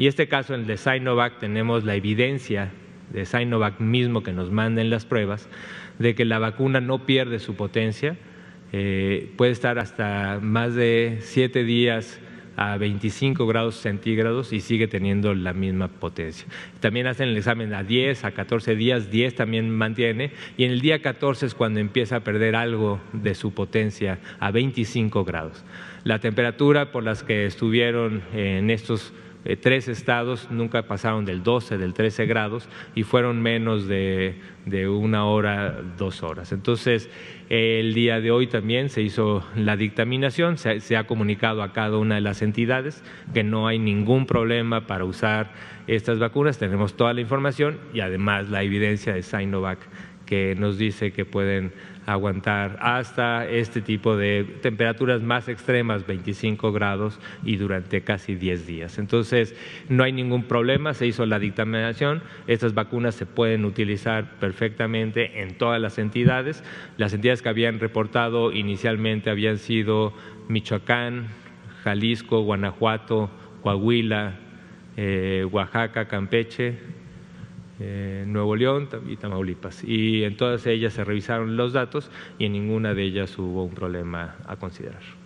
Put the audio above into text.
Y este caso, en el de Sinovac, tenemos la evidencia de Sinovac mismo que nos manden las pruebas de que la vacuna no pierde su potencia, eh, puede estar hasta más de siete días a 25 grados centígrados y sigue teniendo la misma potencia. También hacen el examen a 10, a 14 días, 10 también mantiene, y en el día 14 es cuando empieza a perder algo de su potencia a 25 grados. La temperatura por las que estuvieron en estos eh, tres estados nunca pasaron del 12, del 13 grados y fueron menos de, una hora, dos horas. Entonces, el día de hoy también se hizo la dictaminación, se, se, ha comunicado a cada una de las entidades que no hay ningún problema para usar estas vacunas, tenemos toda la información y además la evidencia de Sinovac que nos dice que pueden aguantar hasta este tipo de temperaturas más extremas, 25 grados y durante casi 10 días. Entonces, no hay ningún problema, se hizo la dictaminación, estas vacunas se pueden utilizar perfectamente en todas las entidades. Las entidades que habían reportado inicialmente habían sido Michoacán, Jalisco, Guanajuato, Coahuila, eh, Oaxaca, Campeche, eh, Nuevo León y Tamaulipas. Y en todas ellas se revisaron los datos y en ninguna de ellas hubo un problema a considerar.